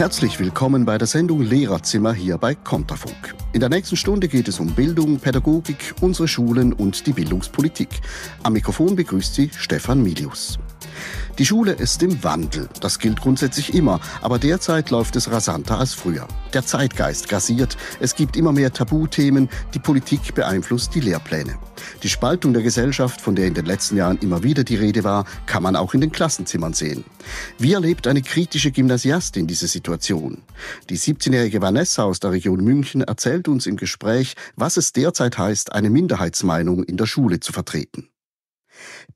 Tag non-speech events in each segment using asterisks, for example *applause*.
Herzlich willkommen bei der Sendung Lehrerzimmer hier bei Konterfunk. In der nächsten Stunde geht es um Bildung, Pädagogik, unsere Schulen und die Bildungspolitik. Am Mikrofon begrüßt Sie Stefan Milius. Die Schule ist im Wandel. Das gilt grundsätzlich immer. Aber derzeit läuft es rasanter als früher. Der Zeitgeist grassiert. Es gibt immer mehr Tabuthemen. Die Politik beeinflusst die Lehrpläne. Die Spaltung der Gesellschaft, von der in den letzten Jahren immer wieder die Rede war, kann man auch in den Klassenzimmern sehen. Wie erlebt eine kritische Gymnasiastin diese Situation? Die 17-jährige Vanessa aus der Region München erzählt uns im Gespräch, was es derzeit heißt, eine Minderheitsmeinung in der Schule zu vertreten.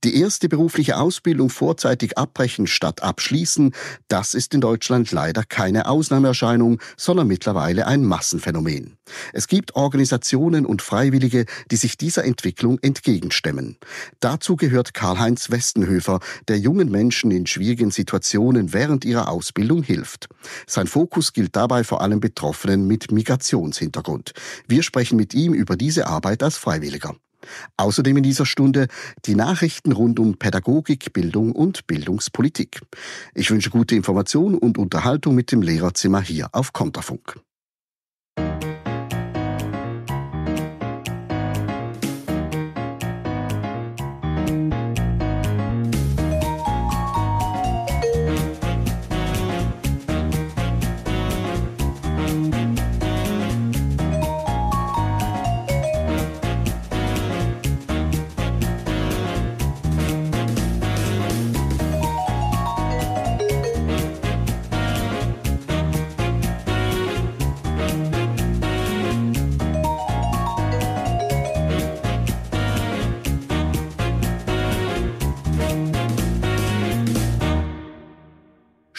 Die erste berufliche Ausbildung vorzeitig abbrechen statt abschließen, das ist in Deutschland leider keine Ausnahmeerscheinung, sondern mittlerweile ein Massenphänomen. Es gibt Organisationen und Freiwillige, die sich dieser Entwicklung entgegenstemmen. Dazu gehört Karl-Heinz Westenhöfer, der jungen Menschen in schwierigen Situationen während ihrer Ausbildung hilft. Sein Fokus gilt dabei vor allem Betroffenen mit Migrationshintergrund. Wir sprechen mit ihm über diese Arbeit als Freiwilliger. Außerdem in dieser Stunde die Nachrichten rund um Pädagogik, Bildung und Bildungspolitik. Ich wünsche gute Information und Unterhaltung mit dem Lehrerzimmer hier auf Konterfunk.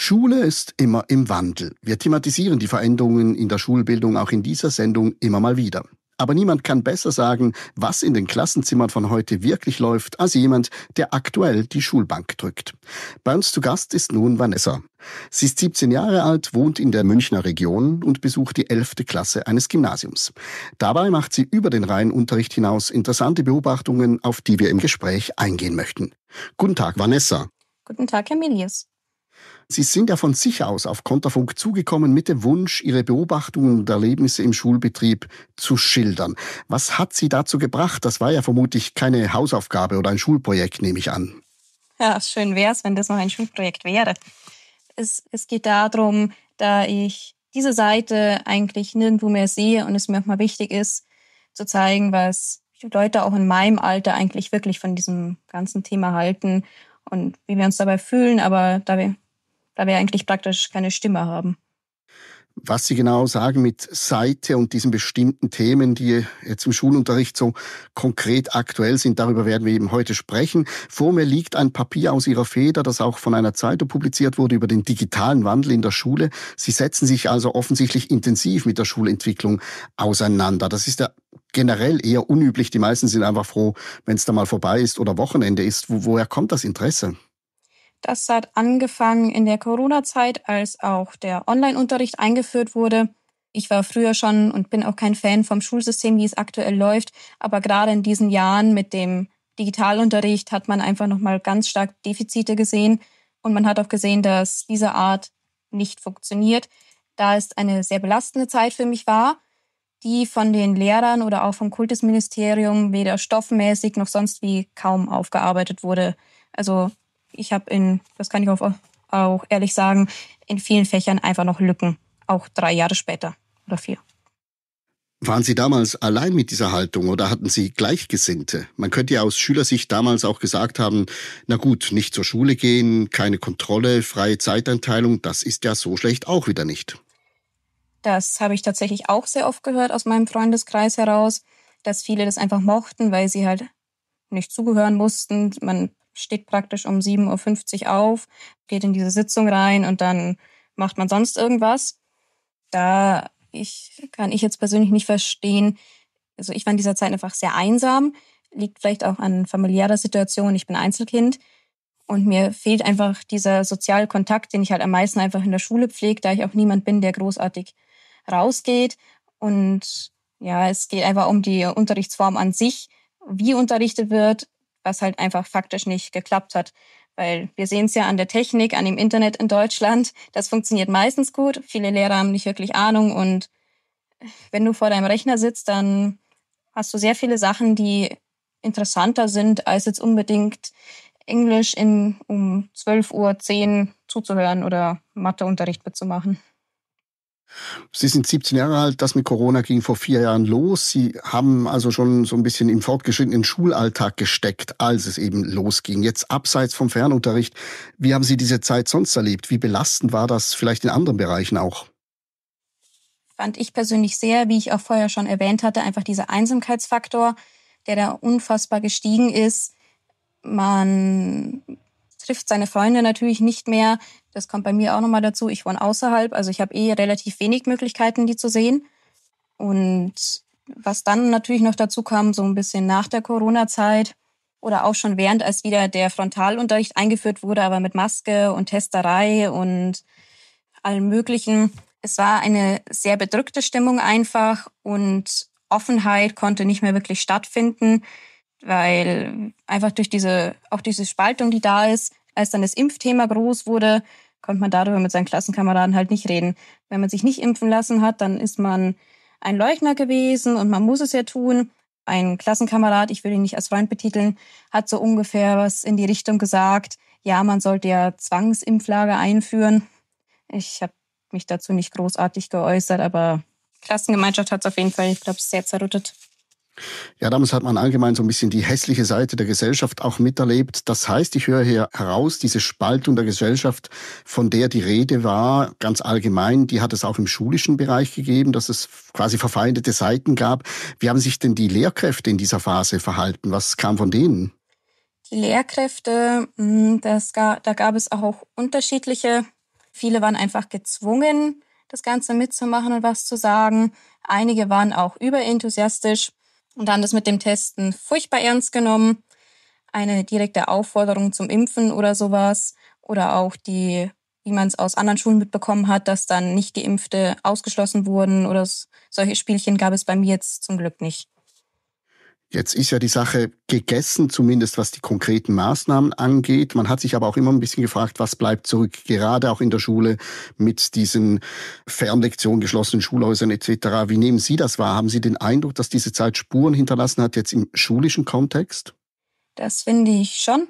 Schule ist immer im Wandel. Wir thematisieren die Veränderungen in der Schulbildung auch in dieser Sendung immer mal wieder. Aber niemand kann besser sagen, was in den Klassenzimmern von heute wirklich läuft, als jemand, der aktuell die Schulbank drückt. Bei uns zu Gast ist nun Vanessa. Sie ist 17 Jahre alt, wohnt in der Münchner Region und besucht die 11. Klasse eines Gymnasiums. Dabei macht sie über den reinen Unterricht hinaus interessante Beobachtungen, auf die wir im Gespräch eingehen möchten. Guten Tag, Vanessa. Guten Tag, Herr Milius. Sie sind ja von sich aus auf Konterfunk zugekommen mit dem Wunsch, Ihre Beobachtungen und Erlebnisse im Schulbetrieb zu schildern. Was hat Sie dazu gebracht? Das war ja vermutlich keine Hausaufgabe oder ein Schulprojekt, nehme ich an. Ja, schön wäre es, wenn das noch ein Schulprojekt wäre. Es, es geht darum, da ich diese Seite eigentlich nirgendwo mehr sehe und es mir auch mal wichtig ist, zu zeigen, was die Leute auch in meinem Alter eigentlich wirklich von diesem ganzen Thema halten und wie wir uns dabei fühlen. Aber da wir da wir eigentlich praktisch keine Stimme haben. Was Sie genau sagen mit Seite und diesen bestimmten Themen, die jetzt im Schulunterricht so konkret aktuell sind, darüber werden wir eben heute sprechen. Vor mir liegt ein Papier aus Ihrer Feder, das auch von einer Zeitung publiziert wurde über den digitalen Wandel in der Schule. Sie setzen sich also offensichtlich intensiv mit der Schulentwicklung auseinander. Das ist ja generell eher unüblich. Die meisten sind einfach froh, wenn es da mal vorbei ist oder Wochenende ist. Wo, woher kommt das Interesse? Das hat angefangen in der Corona-Zeit, als auch der Online-Unterricht eingeführt wurde. Ich war früher schon und bin auch kein Fan vom Schulsystem, wie es aktuell läuft. Aber gerade in diesen Jahren mit dem Digitalunterricht hat man einfach nochmal ganz stark Defizite gesehen. Und man hat auch gesehen, dass diese Art nicht funktioniert, da es eine sehr belastende Zeit für mich war, die von den Lehrern oder auch vom Kultusministerium weder stoffmäßig noch sonst wie kaum aufgearbeitet wurde. Also ich habe in, das kann ich auch, auch ehrlich sagen, in vielen Fächern einfach noch Lücken, auch drei Jahre später oder vier. Waren Sie damals allein mit dieser Haltung oder hatten Sie Gleichgesinnte? Man könnte ja aus Schülersicht damals auch gesagt haben, na gut, nicht zur Schule gehen, keine Kontrolle, freie Zeiteinteilung, das ist ja so schlecht auch wieder nicht. Das habe ich tatsächlich auch sehr oft gehört aus meinem Freundeskreis heraus, dass viele das einfach mochten, weil sie halt nicht zugehören mussten. Man steht praktisch um 7.50 Uhr auf, geht in diese Sitzung rein und dann macht man sonst irgendwas. Da ich, kann ich jetzt persönlich nicht verstehen. Also ich war in dieser Zeit einfach sehr einsam. Liegt vielleicht auch an familiärer Situation. Ich bin Einzelkind. Und mir fehlt einfach dieser soziale Kontakt, den ich halt am meisten einfach in der Schule pflege, da ich auch niemand bin, der großartig rausgeht. Und ja, es geht einfach um die Unterrichtsform an sich, wie unterrichtet wird, was halt einfach faktisch nicht geklappt hat. Weil wir sehen es ja an der Technik, an dem Internet in Deutschland, das funktioniert meistens gut. Viele Lehrer haben nicht wirklich Ahnung und wenn du vor deinem Rechner sitzt, dann hast du sehr viele Sachen, die interessanter sind, als jetzt unbedingt Englisch in, um 12.10 Uhr zuzuhören oder Matheunterricht mitzumachen. Sie sind 17 Jahre alt, das mit Corona ging vor vier Jahren los. Sie haben also schon so ein bisschen im fortgeschrittenen Schulalltag gesteckt, als es eben losging. Jetzt abseits vom Fernunterricht, wie haben Sie diese Zeit sonst erlebt? Wie belastend war das vielleicht in anderen Bereichen auch? Fand ich persönlich sehr, wie ich auch vorher schon erwähnt hatte, einfach dieser Einsamkeitsfaktor, der da unfassbar gestiegen ist. Man trifft seine Freunde natürlich nicht mehr. Das kommt bei mir auch nochmal dazu. Ich wohne außerhalb, also ich habe eh relativ wenig Möglichkeiten, die zu sehen. Und was dann natürlich noch dazu kam, so ein bisschen nach der Corona-Zeit oder auch schon während, als wieder der Frontalunterricht eingeführt wurde, aber mit Maske und Testerei und allem Möglichen. Es war eine sehr bedrückte Stimmung einfach und Offenheit konnte nicht mehr wirklich stattfinden, weil einfach durch diese, auch diese Spaltung, die da ist, als dann das Impfthema groß wurde, konnte man darüber mit seinen Klassenkameraden halt nicht reden. Wenn man sich nicht impfen lassen hat, dann ist man ein Leugner gewesen und man muss es ja tun. Ein Klassenkamerad, ich will ihn nicht als Freund betiteln, hat so ungefähr was in die Richtung gesagt, ja, man sollte ja Zwangsimpflager einführen. Ich habe mich dazu nicht großartig geäußert, aber Klassengemeinschaft hat es auf jeden Fall, ich glaube, sehr zerrüttet. Ja, damals hat man allgemein so ein bisschen die hässliche Seite der Gesellschaft auch miterlebt. Das heißt, ich höre hier heraus, diese Spaltung der Gesellschaft, von der die Rede war, ganz allgemein, die hat es auch im schulischen Bereich gegeben, dass es quasi verfeindete Seiten gab. Wie haben sich denn die Lehrkräfte in dieser Phase verhalten? Was kam von denen? Die Lehrkräfte, hm, das, da gab es auch unterschiedliche. Viele waren einfach gezwungen, das Ganze mitzumachen und was zu sagen. Einige waren auch überenthusiastisch und dann das mit dem Testen furchtbar ernst genommen. Eine direkte Aufforderung zum Impfen oder sowas. Oder auch die, wie man es aus anderen Schulen mitbekommen hat, dass dann nicht Geimpfte ausgeschlossen wurden oder solche Spielchen gab es bei mir jetzt zum Glück nicht. Jetzt ist ja die Sache gegessen, zumindest was die konkreten Maßnahmen angeht. Man hat sich aber auch immer ein bisschen gefragt, was bleibt zurück, gerade auch in der Schule mit diesen Fernlektionen, geschlossenen Schulhäusern etc. Wie nehmen Sie das wahr? Haben Sie den Eindruck, dass diese Zeit Spuren hinterlassen hat, jetzt im schulischen Kontext? Das finde ich schon.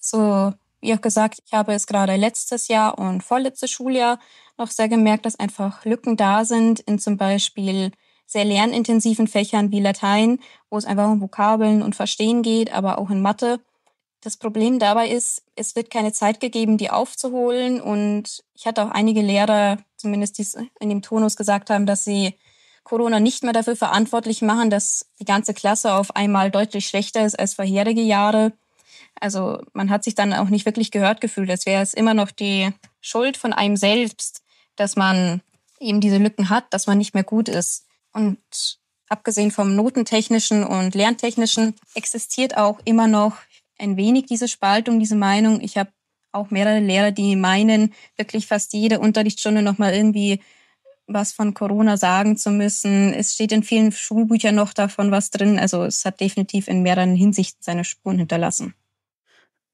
So, wie auch gesagt, ich habe es gerade letztes Jahr und vorletztes Schuljahr noch sehr gemerkt, dass einfach Lücken da sind in zum Beispiel sehr lernintensiven Fächern wie Latein, wo es einfach um Vokabeln und Verstehen geht, aber auch in Mathe. Das Problem dabei ist, es wird keine Zeit gegeben, die aufzuholen. Und ich hatte auch einige Lehrer, zumindest die in dem Tonus gesagt haben, dass sie Corona nicht mehr dafür verantwortlich machen, dass die ganze Klasse auf einmal deutlich schlechter ist als vorherige Jahre. Also man hat sich dann auch nicht wirklich gehört gefühlt. Es wäre es immer noch die Schuld von einem selbst, dass man eben diese Lücken hat, dass man nicht mehr gut ist. Und abgesehen vom notentechnischen und lerntechnischen existiert auch immer noch ein wenig diese Spaltung, diese Meinung. Ich habe auch mehrere Lehrer, die meinen, wirklich fast jede Unterrichtsstunde nochmal irgendwie was von Corona sagen zu müssen. Es steht in vielen Schulbüchern noch davon was drin. Also es hat definitiv in mehreren Hinsichten seine Spuren hinterlassen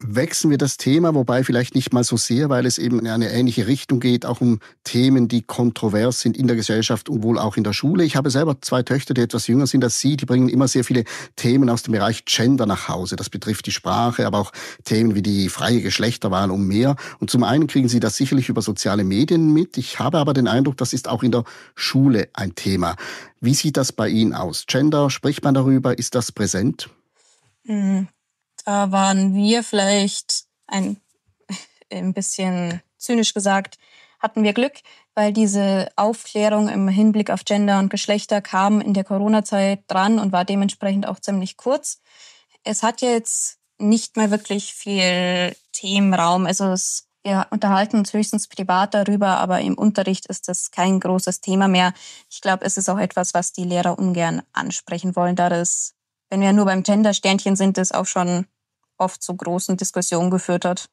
wechseln wir das Thema, wobei vielleicht nicht mal so sehr, weil es eben in eine ähnliche Richtung geht, auch um Themen, die kontrovers sind in der Gesellschaft und wohl auch in der Schule. Ich habe selber zwei Töchter, die etwas jünger sind als Sie, die bringen immer sehr viele Themen aus dem Bereich Gender nach Hause. Das betrifft die Sprache, aber auch Themen wie die freie Geschlechterwahl und mehr. Und zum einen kriegen Sie das sicherlich über soziale Medien mit. Ich habe aber den Eindruck, das ist auch in der Schule ein Thema. Wie sieht das bei Ihnen aus? Gender, spricht man darüber? Ist das präsent? Mhm. Da waren wir vielleicht ein, *laughs* ein bisschen zynisch gesagt, hatten wir Glück, weil diese Aufklärung im Hinblick auf Gender und Geschlechter kam in der Corona-Zeit dran und war dementsprechend auch ziemlich kurz. Es hat jetzt nicht mehr wirklich viel Themenraum. Also es, wir unterhalten uns höchstens privat darüber, aber im Unterricht ist das kein großes Thema mehr. Ich glaube, es ist auch etwas, was die Lehrer ungern ansprechen wollen, da das wenn wir nur beim Gender-Sternchen sind, das auch schon oft zu großen Diskussionen geführt hat.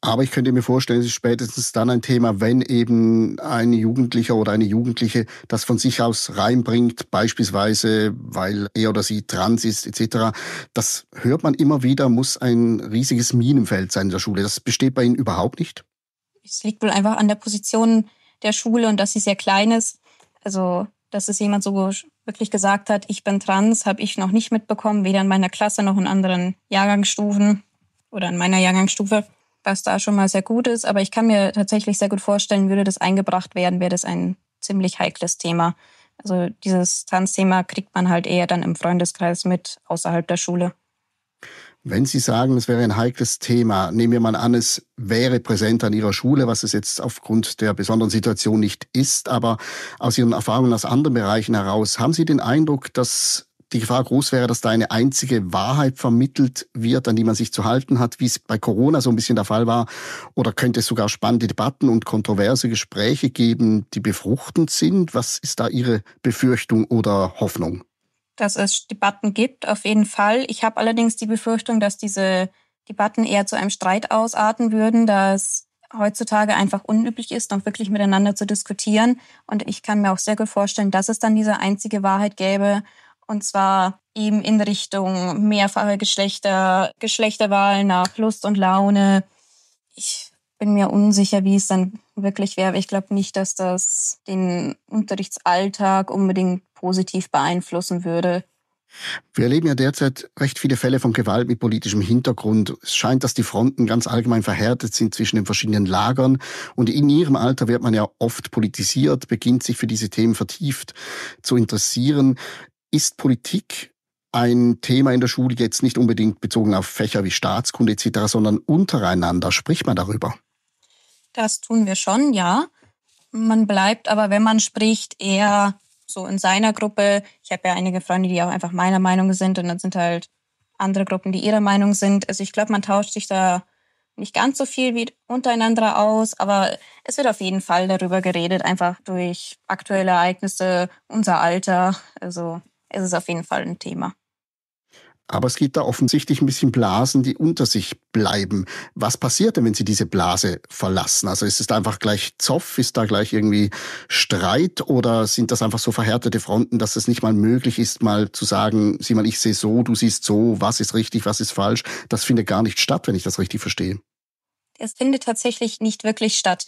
Aber ich könnte mir vorstellen, es ist spätestens dann ein Thema, wenn eben ein Jugendlicher oder eine Jugendliche das von sich aus reinbringt, beispielsweise weil er oder sie trans ist etc. Das hört man immer wieder, muss ein riesiges Minenfeld sein in der Schule. Das besteht bei Ihnen überhaupt nicht? Es liegt wohl einfach an der Position der Schule und dass sie sehr klein ist. Also dass es jemand so wirklich gesagt hat, ich bin trans, habe ich noch nicht mitbekommen, weder in meiner Klasse noch in anderen Jahrgangsstufen oder in meiner Jahrgangsstufe, was da schon mal sehr gut ist. Aber ich kann mir tatsächlich sehr gut vorstellen, würde das eingebracht werden, wäre das ein ziemlich heikles Thema. Also dieses Tanzthema kriegt man halt eher dann im Freundeskreis mit, außerhalb der Schule. Wenn Sie sagen, es wäre ein heikles Thema, nehmen wir mal an, es wäre präsent an Ihrer Schule, was es jetzt aufgrund der besonderen Situation nicht ist, aber aus Ihren Erfahrungen aus anderen Bereichen heraus, haben Sie den Eindruck, dass die Gefahr groß wäre, dass da eine einzige Wahrheit vermittelt wird, an die man sich zu halten hat, wie es bei Corona so ein bisschen der Fall war? Oder könnte es sogar spannende Debatten und kontroverse Gespräche geben, die befruchtend sind? Was ist da Ihre Befürchtung oder Hoffnung? dass es Debatten gibt, auf jeden Fall. Ich habe allerdings die Befürchtung, dass diese Debatten eher zu einem Streit ausarten würden, dass heutzutage einfach unüblich ist, noch wirklich miteinander zu diskutieren. Und ich kann mir auch sehr gut vorstellen, dass es dann diese einzige Wahrheit gäbe. Und zwar eben in Richtung mehrfache Geschlechter, Geschlechterwahl nach Lust und Laune. Ich bin mir unsicher, wie es dann wirklich wäre. Aber ich glaube nicht, dass das den Unterrichtsalltag unbedingt positiv beeinflussen würde. Wir erleben ja derzeit recht viele Fälle von Gewalt mit politischem Hintergrund. Es scheint, dass die Fronten ganz allgemein verhärtet sind zwischen den verschiedenen Lagern. Und in ihrem Alter wird man ja oft politisiert, beginnt sich für diese Themen vertieft zu interessieren. Ist Politik ein Thema in der Schule jetzt nicht unbedingt bezogen auf Fächer wie Staatskunde etc., sondern untereinander spricht man darüber? Das tun wir schon, ja. Man bleibt aber, wenn man spricht, eher so in seiner Gruppe. Ich habe ja einige Freunde, die auch einfach meiner Meinung sind und dann sind halt andere Gruppen, die ihrer Meinung sind. Also ich glaube, man tauscht sich da nicht ganz so viel wie untereinander aus, aber es wird auf jeden Fall darüber geredet, einfach durch aktuelle Ereignisse, unser Alter. Also es ist auf jeden Fall ein Thema. Aber es gibt da offensichtlich ein bisschen Blasen, die unter sich bleiben. Was passiert denn, wenn sie diese Blase verlassen? Also ist es da einfach gleich Zoff? Ist da gleich irgendwie Streit? Oder sind das einfach so verhärtete Fronten, dass es nicht mal möglich ist, mal zu sagen, sieh mal, ich sehe so, du siehst so, was ist richtig, was ist falsch? Das findet gar nicht statt, wenn ich das richtig verstehe. Es findet tatsächlich nicht wirklich statt.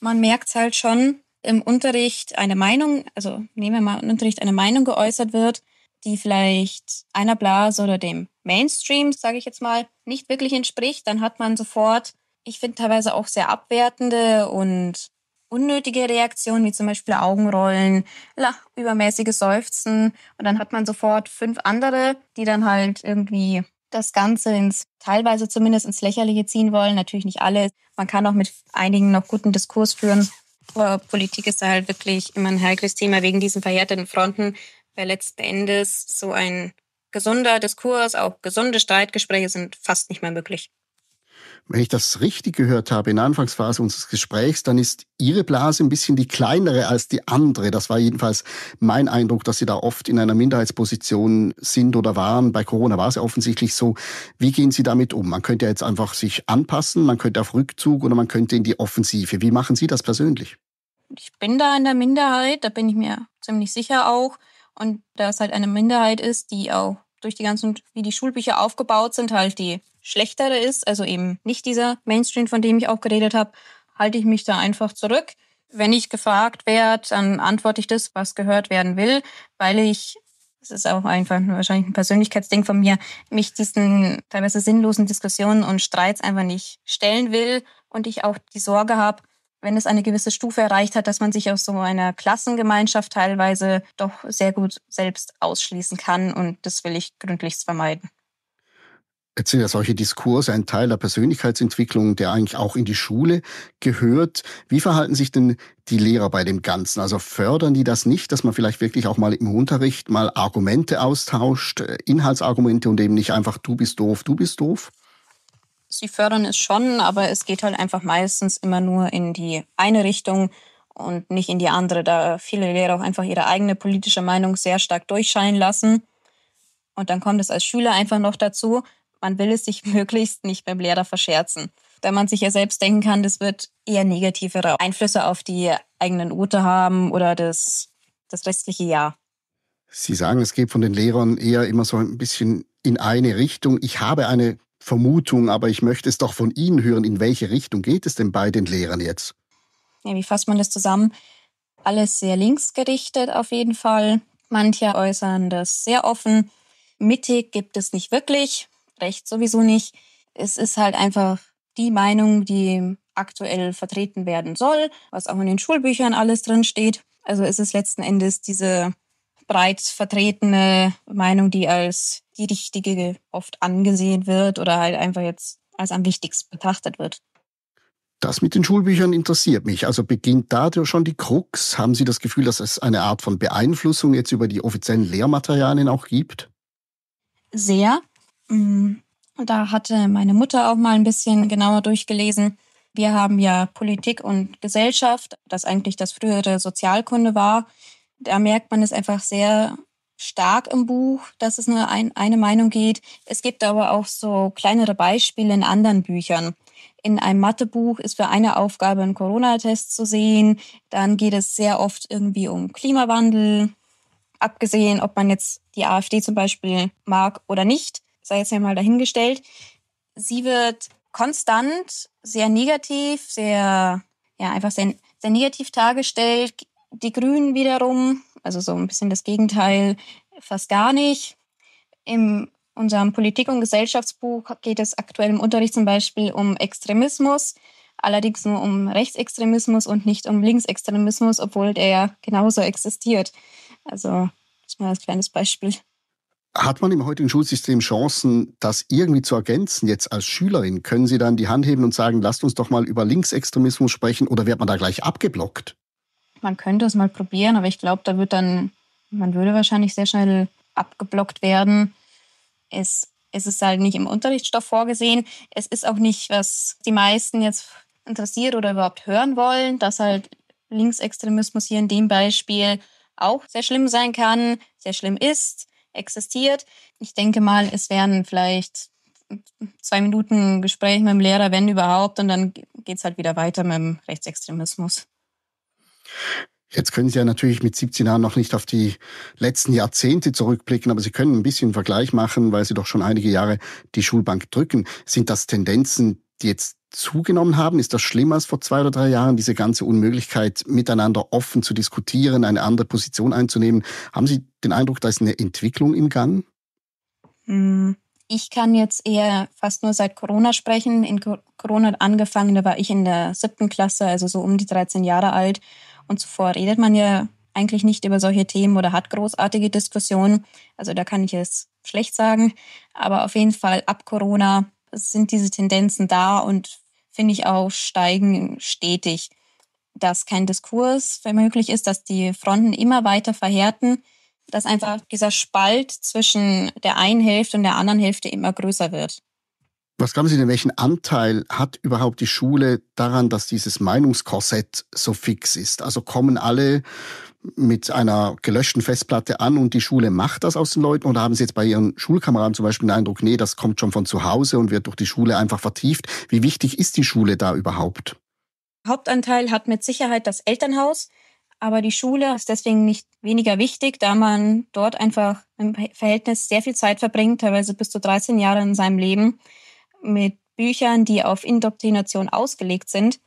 Man merkt es halt schon, im Unterricht eine Meinung, also nehmen wir mal im Unterricht eine Meinung geäußert wird, die vielleicht einer Blase oder dem Mainstream, sage ich jetzt mal, nicht wirklich entspricht, dann hat man sofort, ich finde teilweise auch sehr abwertende und unnötige Reaktionen, wie zum Beispiel Augenrollen, lach, übermäßiges Seufzen. Und dann hat man sofort fünf andere, die dann halt irgendwie das Ganze ins, teilweise zumindest ins Lächerliche ziehen wollen. Natürlich nicht alle. Man kann auch mit einigen noch guten Diskurs führen. Aber Politik ist da halt wirklich immer ein heikles Thema wegen diesen verhärteten Fronten, weil letzten Endes so ein gesunder Diskurs, auch gesunde Streitgespräche sind fast nicht mehr möglich. Wenn ich das richtig gehört habe, in der Anfangsphase unseres Gesprächs, dann ist Ihre Blase ein bisschen die kleinere als die andere. Das war jedenfalls mein Eindruck, dass Sie da oft in einer Minderheitsposition sind oder waren. Bei Corona war es ja offensichtlich so. Wie gehen Sie damit um? Man könnte ja jetzt einfach sich anpassen, man könnte auf Rückzug oder man könnte in die Offensive. Wie machen Sie das persönlich? Ich bin da in der Minderheit, da bin ich mir ziemlich sicher auch. Und da es halt eine Minderheit ist, die auch durch die ganzen, wie die Schulbücher aufgebaut sind, halt die schlechtere ist, also eben nicht dieser Mainstream, von dem ich auch geredet habe, halte ich mich da einfach zurück. Wenn ich gefragt werde, dann antworte ich das, was gehört werden will, weil ich, das ist auch einfach wahrscheinlich ein Persönlichkeitsding von mir, mich diesen teilweise sinnlosen Diskussionen und Streits einfach nicht stellen will und ich auch die Sorge habe, wenn es eine gewisse Stufe erreicht hat, dass man sich aus so einer Klassengemeinschaft teilweise doch sehr gut selbst ausschließen kann. Und das will ich gründlichst vermeiden. Jetzt sind ja solche Diskurse ein Teil der Persönlichkeitsentwicklung, der eigentlich auch in die Schule gehört. Wie verhalten sich denn die Lehrer bei dem Ganzen? Also fördern die das nicht, dass man vielleicht wirklich auch mal im Unterricht mal Argumente austauscht, äh, Inhaltsargumente und eben nicht einfach du bist doof, du bist doof? sie fördern es schon, aber es geht halt einfach meistens immer nur in die eine Richtung und nicht in die andere, da viele Lehrer auch einfach ihre eigene politische Meinung sehr stark durchscheinen lassen. Und dann kommt es als Schüler einfach noch dazu, man will es sich *laughs* möglichst nicht beim Lehrer verscherzen. Da man sich ja selbst denken kann, das wird eher negativere Einflüsse auf die eigenen Ute haben oder das, das restliche Jahr. Sie sagen, es geht von den Lehrern eher immer so ein bisschen in eine Richtung. Ich habe eine Vermutung, aber ich möchte es doch von Ihnen hören, in welche Richtung geht es denn bei den Lehrern jetzt? Ja, wie fasst man das zusammen? Alles sehr linksgerichtet auf jeden Fall. Manche äußern das sehr offen. Mittig gibt es nicht wirklich, rechts sowieso nicht. Es ist halt einfach die Meinung, die aktuell vertreten werden soll, was auch in den Schulbüchern alles drin steht. Also ist es letzten Endes diese breit vertretene Meinung, die als die richtige oft angesehen wird oder halt einfach jetzt als am wichtigsten betrachtet wird. Das mit den Schulbüchern interessiert mich. Also beginnt da schon die Krux? Haben Sie das Gefühl, dass es eine Art von Beeinflussung jetzt über die offiziellen Lehrmaterialien auch gibt? Sehr. Mm, da hatte meine Mutter auch mal ein bisschen genauer durchgelesen. Wir haben ja Politik und Gesellschaft, das eigentlich das frühere Sozialkunde war, da merkt man es einfach sehr stark im Buch, dass es nur ein, eine Meinung geht. Es gibt aber auch so kleinere Beispiele in anderen Büchern. In einem Mathebuch ist für eine Aufgabe ein Corona-Test zu sehen. Dann geht es sehr oft irgendwie um Klimawandel. Abgesehen, ob man jetzt die AfD zum Beispiel mag oder nicht, sei jetzt ja mal dahingestellt. Sie wird konstant sehr negativ, sehr, ja, einfach sehr, sehr negativ dargestellt die Grünen wiederum, also so ein bisschen das Gegenteil, fast gar nicht. In unserem Politik- und Gesellschaftsbuch geht es aktuell im Unterricht zum Beispiel um Extremismus, allerdings nur um Rechtsextremismus und nicht um Linksextremismus, obwohl der ja genauso existiert. Also, das ist mal ein kleines Beispiel. Hat man im heutigen Schulsystem Chancen, das irgendwie zu ergänzen? Jetzt als Schülerin können Sie dann die Hand heben und sagen, lasst uns doch mal über Linksextremismus sprechen oder wird man da gleich abgeblockt? man könnte es mal probieren, aber ich glaube, da wird dann, man würde wahrscheinlich sehr schnell abgeblockt werden. Es, es ist halt nicht im Unterrichtsstoff vorgesehen. Es ist auch nicht, was die meisten jetzt interessiert oder überhaupt hören wollen, dass halt Linksextremismus hier in dem Beispiel auch sehr schlimm sein kann, sehr schlimm ist, existiert. Ich denke mal, es wären vielleicht zwei Minuten Gespräch mit dem Lehrer, wenn überhaupt, und dann geht es halt wieder weiter mit dem Rechtsextremismus. Jetzt können Sie ja natürlich mit 17 Jahren noch nicht auf die letzten Jahrzehnte zurückblicken, aber Sie können ein bisschen einen Vergleich machen, weil Sie doch schon einige Jahre die Schulbank drücken. Sind das Tendenzen, die jetzt zugenommen haben? Ist das schlimmer als vor zwei oder drei Jahren, diese ganze Unmöglichkeit, miteinander offen zu diskutieren, eine andere Position einzunehmen? Haben Sie den Eindruck, da ist eine Entwicklung im Gang? Hm, ich kann jetzt eher fast nur seit Corona sprechen. In Corona angefangen, da war ich in der siebten Klasse, also so um die 13 Jahre alt. Und zuvor redet man ja eigentlich nicht über solche Themen oder hat großartige Diskussionen. Also da kann ich es schlecht sagen. Aber auf jeden Fall ab Corona sind diese Tendenzen da und finde ich auch steigen stetig, dass kein Diskurs möglich ist, dass die Fronten immer weiter verhärten, dass einfach dieser Spalt zwischen der einen Hälfte und der anderen Hälfte immer größer wird. Was glauben Sie denn, welchen Anteil hat überhaupt die Schule daran, dass dieses Meinungskorsett so fix ist? Also kommen alle mit einer gelöschten Festplatte an und die Schule macht das aus den Leuten? Oder haben Sie jetzt bei Ihren Schulkameraden zum Beispiel den Eindruck, nee, das kommt schon von zu Hause und wird durch die Schule einfach vertieft? Wie wichtig ist die Schule da überhaupt? Hauptanteil hat mit Sicherheit das Elternhaus, aber die Schule ist deswegen nicht weniger wichtig, da man dort einfach im Verhältnis sehr viel Zeit verbringt, teilweise bis zu 13 Jahre in seinem Leben mit Büchern, die auf Indoktrination ausgelegt sind.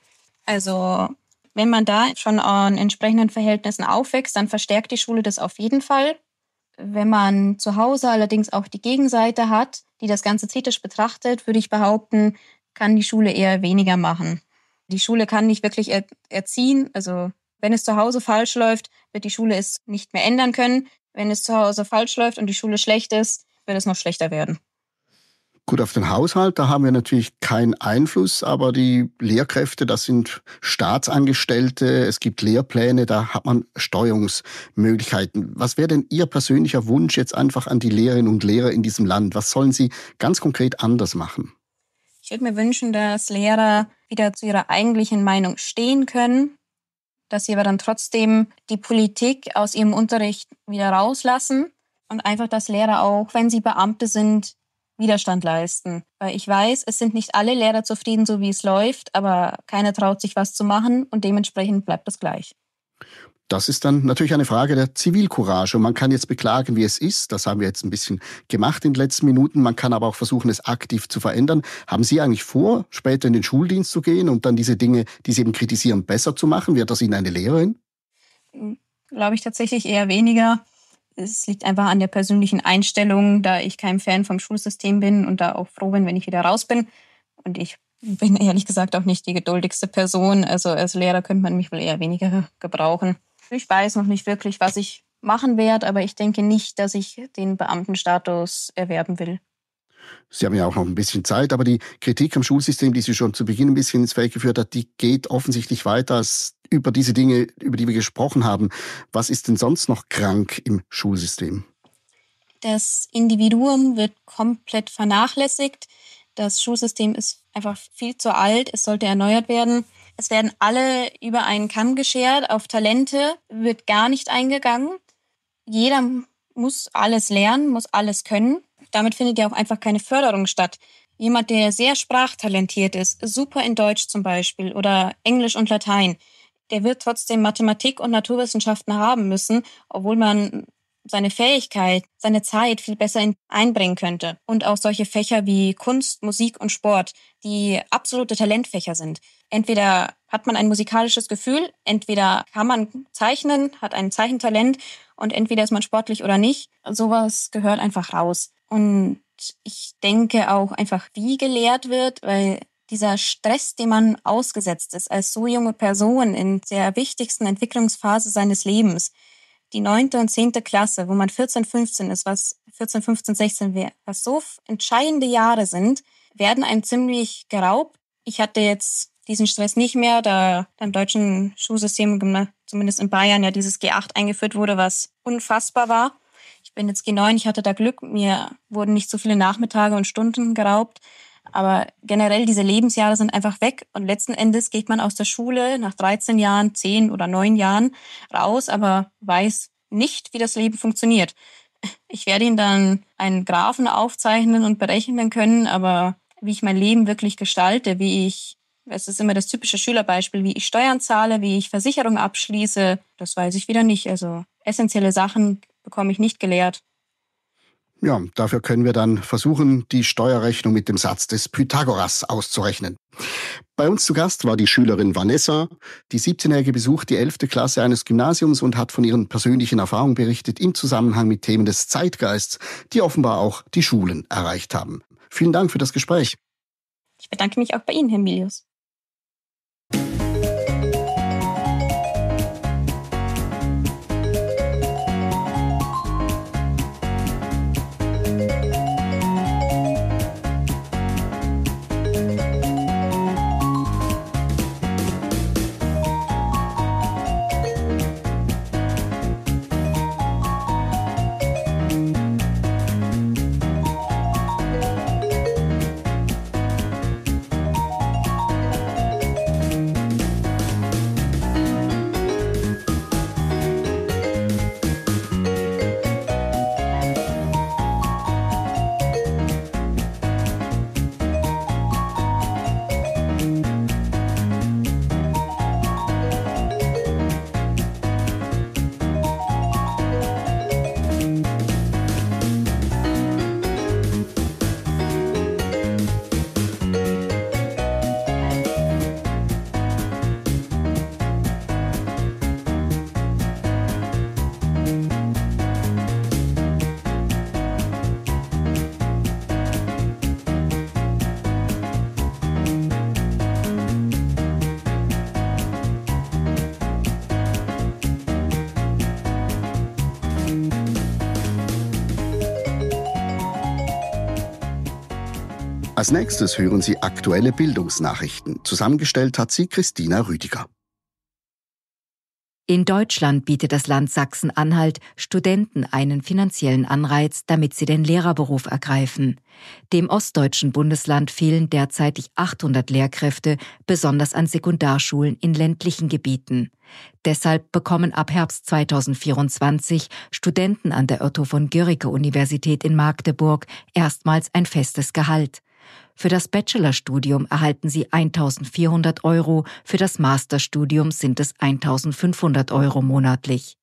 Also wenn man da schon an entsprechenden Verhältnissen aufwächst, dann verstärkt die Schule das auf jeden Fall. Wenn man zu Hause allerdings auch die Gegenseite hat, die das Ganze kritisch betrachtet, würde ich behaupten, kann die Schule eher weniger machen. Die Schule kann nicht wirklich er erziehen. Also wenn es zu Hause falsch läuft, wird die Schule es nicht mehr ändern können. Wenn es zu Hause falsch läuft und die Schule schlecht ist, wird es noch schlechter werden. Gut, auf den Haushalt, da haben wir natürlich keinen Einfluss, aber die Lehrkräfte, das sind Staatsangestellte, es gibt Lehrpläne, da hat man Steuerungsmöglichkeiten. Was wäre denn Ihr persönlicher Wunsch jetzt einfach an die Lehrerinnen und Lehrer in diesem Land? Was sollen sie ganz konkret anders machen? Ich würde mir wünschen, dass Lehrer wieder zu ihrer eigentlichen Meinung stehen können, dass sie aber dann trotzdem die Politik aus ihrem Unterricht wieder rauslassen und einfach, dass Lehrer auch, wenn sie Beamte sind, Widerstand leisten. Ich weiß, es sind nicht alle Lehrer zufrieden, so wie es läuft, aber keiner traut sich was zu machen und dementsprechend bleibt das gleich. Das ist dann natürlich eine Frage der Zivilcourage. Und man kann jetzt beklagen, wie es ist. Das haben wir jetzt ein bisschen gemacht in den letzten Minuten. Man kann aber auch versuchen, es aktiv zu verändern. Haben Sie eigentlich vor, später in den Schuldienst zu gehen und dann diese Dinge, die Sie eben kritisieren, besser zu machen? Wird das Ihnen eine Lehrerin? Hm, glaube ich tatsächlich eher weniger. Es liegt einfach an der persönlichen Einstellung, da ich kein Fan vom Schulsystem bin und da auch froh bin, wenn ich wieder raus bin. Und ich bin *laughs* ehrlich gesagt auch nicht die geduldigste Person. Also als Lehrer könnte man mich wohl eher weniger gebrauchen. Ich weiß noch nicht wirklich, was ich machen werde, aber ich denke nicht, dass ich den Beamtenstatus erwerben will. Sie haben ja auch noch ein bisschen Zeit, aber die Kritik am Schulsystem, die Sie schon zu Beginn ein bisschen ins Feld geführt hat, die geht offensichtlich weiter als über diese Dinge, über die wir gesprochen haben. Was ist denn sonst noch krank im Schulsystem? Das Individuum wird komplett vernachlässigt. Das Schulsystem ist einfach viel zu alt. Es sollte erneuert werden. Es werden alle über einen Kamm geschert. Auf Talente wird gar nicht eingegangen. Jeder muss alles lernen, muss alles können. Damit findet ja auch einfach keine Förderung statt. Jemand, der sehr sprachtalentiert ist, super in Deutsch zum Beispiel oder Englisch und Latein, der wird trotzdem Mathematik und Naturwissenschaften haben müssen, obwohl man seine Fähigkeit, seine Zeit viel besser einbringen könnte. Und auch solche Fächer wie Kunst, Musik und Sport, die absolute Talentfächer sind. Entweder hat man ein musikalisches Gefühl, entweder kann man zeichnen, hat ein Zeichentalent und entweder ist man sportlich oder nicht. Sowas gehört einfach raus. Und ich denke auch einfach, wie gelehrt wird, weil dieser Stress, den man ausgesetzt ist, als so junge Person in der wichtigsten Entwicklungsphase seines Lebens, die neunte und zehnte Klasse, wo man 14, 15 ist, was 14, 15, 16 wäre, was so entscheidende Jahre sind, werden einem ziemlich geraubt. Ich hatte jetzt diesen Stress nicht mehr, da beim deutschen Schulsystem, zumindest in Bayern, ja dieses G8 eingeführt wurde, was unfassbar war. Ich bin jetzt G9, ich hatte da Glück, mir wurden nicht so viele Nachmittage und Stunden geraubt. Aber generell, diese Lebensjahre sind einfach weg. Und letzten Endes geht man aus der Schule nach 13 Jahren, 10 oder 9 Jahren raus, aber weiß nicht, wie das Leben funktioniert. Ich werde Ihnen dann einen Graphen aufzeichnen und berechnen können, aber wie ich mein Leben wirklich gestalte, wie ich, es ist immer das typische Schülerbeispiel, wie ich Steuern zahle, wie ich Versicherungen abschließe, das weiß ich wieder nicht. Also essentielle Sachen bekomme ich nicht gelehrt. Ja, dafür können wir dann versuchen, die Steuerrechnung mit dem Satz des Pythagoras auszurechnen. Bei uns zu Gast war die Schülerin Vanessa. Die 17-Jährige besucht die 11. Klasse eines Gymnasiums und hat von ihren persönlichen Erfahrungen berichtet im Zusammenhang mit Themen des Zeitgeists, die offenbar auch die Schulen erreicht haben. Vielen Dank für das Gespräch. Ich bedanke mich auch bei Ihnen, Herr Milius. Als nächstes hören Sie aktuelle Bildungsnachrichten. Zusammengestellt hat sie Christina Rüdiger. In Deutschland bietet das Land Sachsen-Anhalt Studenten einen finanziellen Anreiz, damit sie den Lehrerberuf ergreifen. Dem ostdeutschen Bundesland fehlen derzeit 800 Lehrkräfte, besonders an Sekundarschulen in ländlichen Gebieten. Deshalb bekommen ab Herbst 2024 Studenten an der Otto von Guericke Universität in Magdeburg erstmals ein festes Gehalt. Für das Bachelorstudium erhalten Sie 1400 Euro, für das Masterstudium sind es 1500 Euro monatlich.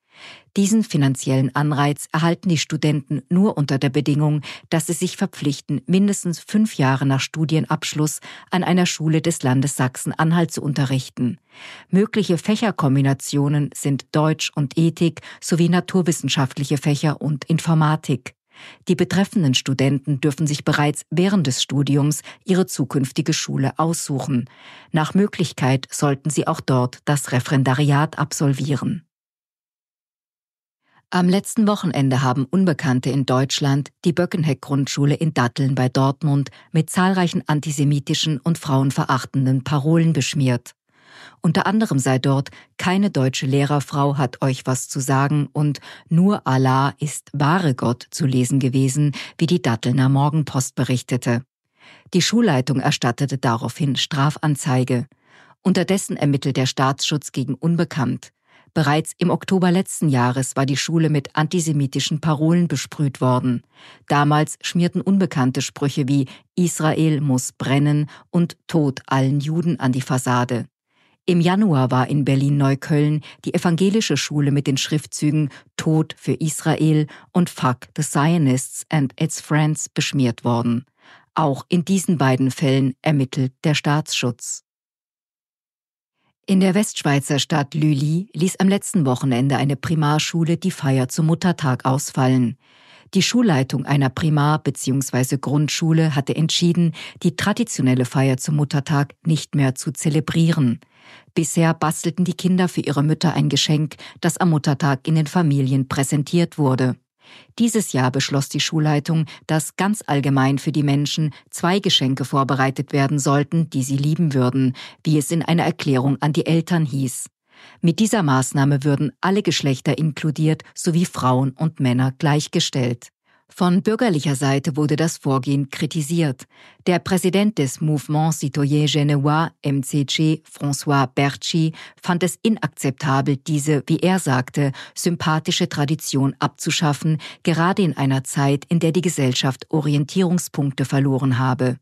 Diesen finanziellen Anreiz erhalten die Studenten nur unter der Bedingung, dass sie sich verpflichten, mindestens fünf Jahre nach Studienabschluss an einer Schule des Landes Sachsen-Anhalt zu unterrichten. Mögliche Fächerkombinationen sind Deutsch und Ethik sowie naturwissenschaftliche Fächer und Informatik. Die betreffenden Studenten dürfen sich bereits während des Studiums ihre zukünftige Schule aussuchen. Nach Möglichkeit sollten sie auch dort das Referendariat absolvieren. Am letzten Wochenende haben Unbekannte in Deutschland die Böckenheck-Grundschule in Datteln bei Dortmund mit zahlreichen antisemitischen und frauenverachtenden Parolen beschmiert. Unter anderem sei dort keine deutsche Lehrerfrau hat euch was zu sagen und nur Allah ist wahre Gott zu lesen gewesen, wie die Dattelner Morgenpost berichtete. Die Schulleitung erstattete daraufhin Strafanzeige. Unterdessen ermittelt der Staatsschutz gegen Unbekannt. Bereits im Oktober letzten Jahres war die Schule mit antisemitischen Parolen besprüht worden. Damals schmierten unbekannte Sprüche wie Israel muss brennen und Tod allen Juden an die Fassade. Im Januar war in Berlin-Neukölln die evangelische Schule mit den Schriftzügen Tod für Israel und Fuck the Zionists and its Friends beschmiert worden. Auch in diesen beiden Fällen ermittelt der Staatsschutz. In der Westschweizer Stadt Lüli ließ am letzten Wochenende eine Primarschule die Feier zum Muttertag ausfallen. Die Schulleitung einer Primar- bzw. Grundschule hatte entschieden, die traditionelle Feier zum Muttertag nicht mehr zu zelebrieren. Bisher bastelten die Kinder für ihre Mütter ein Geschenk, das am Muttertag in den Familien präsentiert wurde. Dieses Jahr beschloss die Schulleitung, dass ganz allgemein für die Menschen zwei Geschenke vorbereitet werden sollten, die sie lieben würden, wie es in einer Erklärung an die Eltern hieß. Mit dieser Maßnahme würden alle Geschlechter inkludiert sowie Frauen und Männer gleichgestellt. Von bürgerlicher Seite wurde das Vorgehen kritisiert. Der Präsident des Mouvement Citoyen Genevois, MCG, François Berchi, fand es inakzeptabel, diese, wie er sagte, sympathische Tradition abzuschaffen, gerade in einer Zeit, in der die Gesellschaft Orientierungspunkte verloren habe.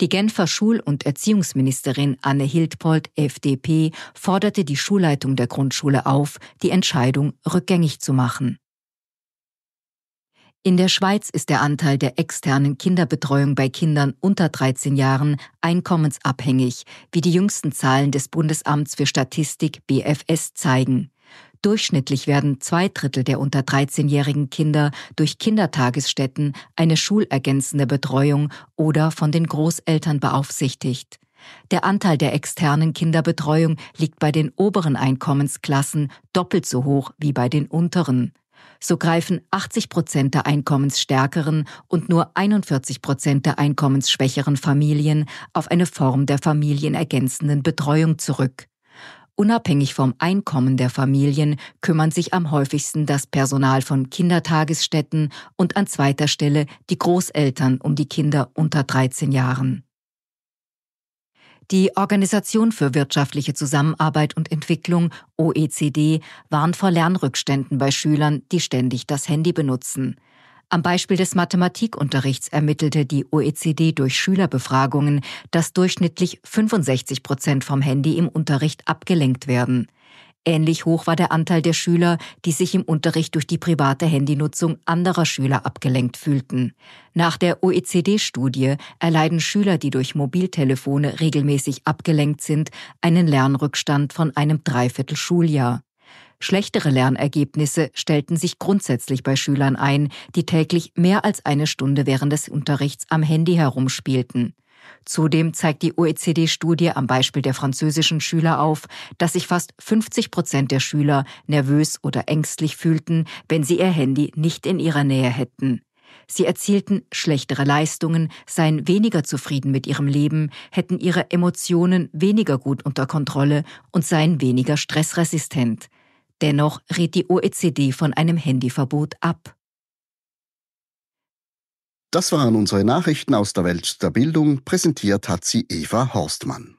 Die Genfer Schul- und Erziehungsministerin Anne Hildpold, FDP, forderte die Schulleitung der Grundschule auf, die Entscheidung rückgängig zu machen. In der Schweiz ist der Anteil der externen Kinderbetreuung bei Kindern unter 13 Jahren einkommensabhängig, wie die jüngsten Zahlen des Bundesamts für Statistik BFS zeigen. Durchschnittlich werden zwei Drittel der unter 13-jährigen Kinder durch Kindertagesstätten, eine schulergänzende Betreuung oder von den Großeltern beaufsichtigt. Der Anteil der externen Kinderbetreuung liegt bei den oberen Einkommensklassen doppelt so hoch wie bei den unteren. So greifen 80 Prozent der einkommensstärkeren und nur 41 Prozent der einkommensschwächeren Familien auf eine Form der familienergänzenden Betreuung zurück. Unabhängig vom Einkommen der Familien kümmern sich am häufigsten das Personal von Kindertagesstätten und an zweiter Stelle die Großeltern um die Kinder unter 13 Jahren. Die Organisation für wirtschaftliche Zusammenarbeit und Entwicklung OECD warnt vor Lernrückständen bei Schülern, die ständig das Handy benutzen. Am Beispiel des Mathematikunterrichts ermittelte die OECD durch Schülerbefragungen, dass durchschnittlich 65 Prozent vom Handy im Unterricht abgelenkt werden. Ähnlich hoch war der Anteil der Schüler, die sich im Unterricht durch die private Handynutzung anderer Schüler abgelenkt fühlten. Nach der OECD-Studie erleiden Schüler, die durch Mobiltelefone regelmäßig abgelenkt sind, einen Lernrückstand von einem Dreiviertel Schuljahr. Schlechtere Lernergebnisse stellten sich grundsätzlich bei Schülern ein, die täglich mehr als eine Stunde während des Unterrichts am Handy herumspielten. Zudem zeigt die OECD-Studie am Beispiel der französischen Schüler auf, dass sich fast 50 Prozent der Schüler nervös oder ängstlich fühlten, wenn sie ihr Handy nicht in ihrer Nähe hätten. Sie erzielten schlechtere Leistungen, seien weniger zufrieden mit ihrem Leben, hätten ihre Emotionen weniger gut unter Kontrolle und seien weniger stressresistent. Dennoch rät die OECD von einem Handyverbot ab. Das waren unsere Nachrichten aus der Welt der Bildung, präsentiert hat sie Eva Horstmann.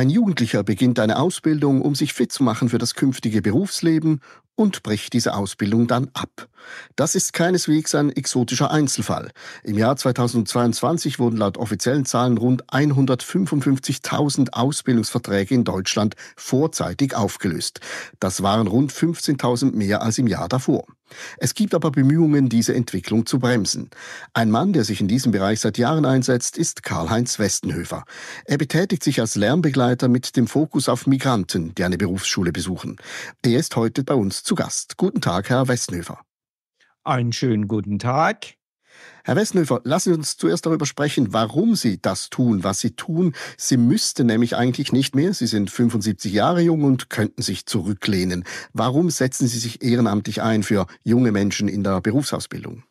Ein Jugendlicher beginnt eine Ausbildung, um sich fit zu machen für das künftige Berufsleben und bricht diese Ausbildung dann ab. Das ist keineswegs ein exotischer Einzelfall. Im Jahr 2022 wurden laut offiziellen Zahlen rund 155.000 Ausbildungsverträge in Deutschland vorzeitig aufgelöst. Das waren rund 15.000 mehr als im Jahr davor. Es gibt aber Bemühungen, diese Entwicklung zu bremsen. Ein Mann, der sich in diesem Bereich seit Jahren einsetzt, ist Karl-Heinz Westenhöfer. Er betätigt sich als Lernbegleiter mit dem Fokus auf Migranten, die eine Berufsschule besuchen. Er ist heute bei uns zu Gast. Guten Tag, Herr Westenhöfer. Einen schönen guten Tag. Herr Wesselhöfer, lassen Sie uns zuerst darüber sprechen, warum Sie das tun, was Sie tun. Sie müssten nämlich eigentlich nicht mehr. Sie sind 75 Jahre jung und könnten sich zurücklehnen. Warum setzen Sie sich ehrenamtlich ein für junge Menschen in der Berufsausbildung?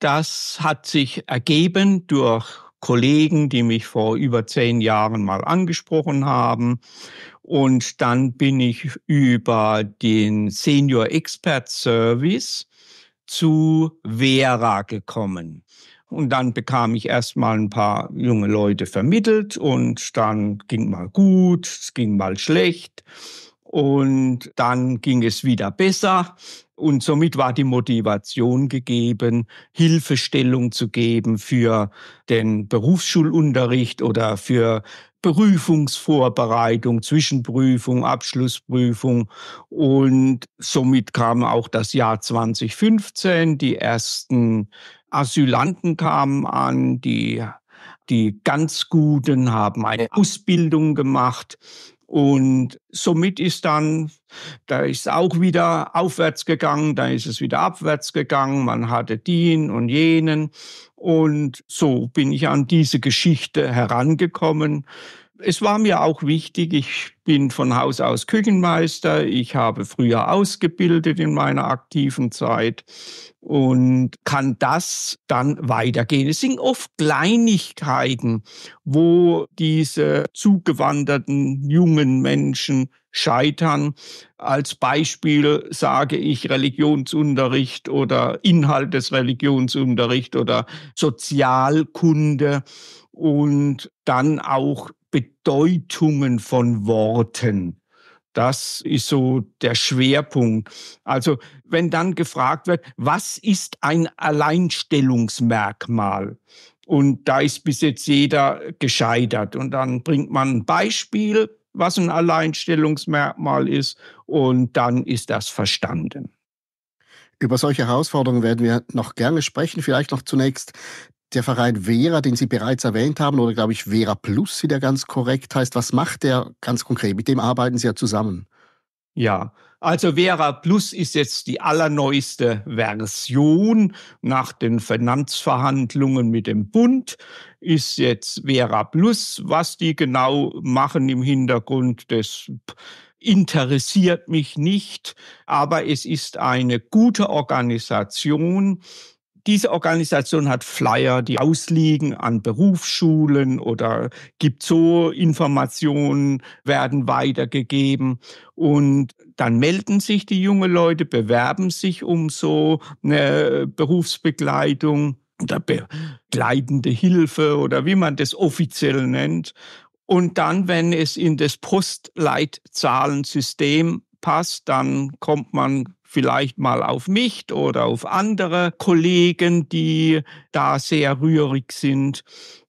Das hat sich ergeben durch Kollegen, die mich vor über zehn Jahren mal angesprochen haben. Und dann bin ich über den Senior Expert Service zu Vera gekommen. Und dann bekam ich erstmal ein paar junge Leute vermittelt und dann ging mal gut, es ging mal schlecht und dann ging es wieder besser. Und somit war die Motivation gegeben, Hilfestellung zu geben für den Berufsschulunterricht oder für Prüfungsvorbereitung, Zwischenprüfung, Abschlussprüfung. Und somit kam auch das Jahr 2015. Die ersten Asylanten kamen an, die, die ganz Guten haben eine Ausbildung gemacht. Und somit ist dann, da ist auch wieder aufwärts gegangen, da ist es wieder abwärts gegangen, man hatte den und jenen. Und so bin ich an diese Geschichte herangekommen, es war mir auch wichtig, ich bin von Haus aus Küchenmeister, ich habe früher ausgebildet in meiner aktiven Zeit und kann das dann weitergehen. Es sind oft Kleinigkeiten, wo diese zugewanderten jungen Menschen scheitern. Als Beispiel sage ich Religionsunterricht oder Inhalt des Religionsunterrichts oder Sozialkunde und dann auch Bedeutungen von Worten. Das ist so der Schwerpunkt. Also wenn dann gefragt wird, was ist ein Alleinstellungsmerkmal? Und da ist bis jetzt jeder gescheitert. Und dann bringt man ein Beispiel, was ein Alleinstellungsmerkmal ist, und dann ist das verstanden. Über solche Herausforderungen werden wir noch gerne sprechen. Vielleicht noch zunächst der Verein Vera, den Sie bereits erwähnt haben, oder glaube ich Vera Plus, wie der ganz korrekt heißt, was macht der ganz konkret? Mit dem arbeiten Sie ja zusammen. Ja, also Vera Plus ist jetzt die allerneueste Version nach den Finanzverhandlungen mit dem Bund. Ist jetzt Vera Plus, was die genau machen im Hintergrund des interessiert mich nicht, aber es ist eine gute Organisation, diese Organisation hat Flyer, die ausliegen an Berufsschulen oder gibt so Informationen, werden weitergegeben. Und dann melden sich die jungen Leute, bewerben sich um so eine Berufsbegleitung oder begleitende Hilfe oder wie man das offiziell nennt. Und dann, wenn es in das Postleitzahlensystem passt, dann kommt man vielleicht mal auf mich oder auf andere Kollegen, die da sehr rührig sind.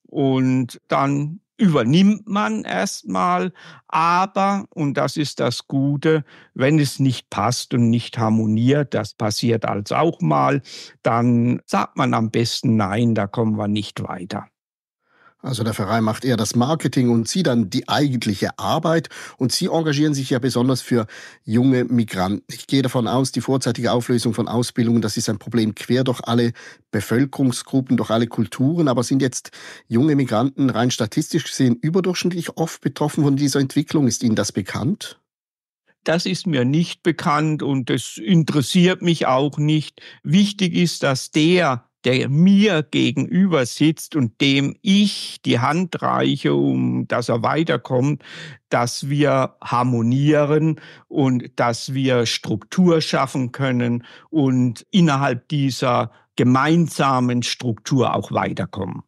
Und dann übernimmt man erstmal, aber, und das ist das Gute, wenn es nicht passt und nicht harmoniert, das passiert als auch mal, dann sagt man am besten nein, da kommen wir nicht weiter. Also der Verein macht eher das Marketing und Sie dann die eigentliche Arbeit. Und Sie engagieren sich ja besonders für junge Migranten. Ich gehe davon aus, die vorzeitige Auflösung von Ausbildungen, das ist ein Problem quer durch alle Bevölkerungsgruppen, durch alle Kulturen. Aber sind jetzt junge Migranten rein statistisch gesehen überdurchschnittlich oft betroffen von dieser Entwicklung? Ist Ihnen das bekannt? Das ist mir nicht bekannt und das interessiert mich auch nicht. Wichtig ist, dass der der mir gegenüber sitzt und dem ich die Hand reiche, um dass er weiterkommt, dass wir harmonieren und dass wir Struktur schaffen können und innerhalb dieser gemeinsamen Struktur auch weiterkommen.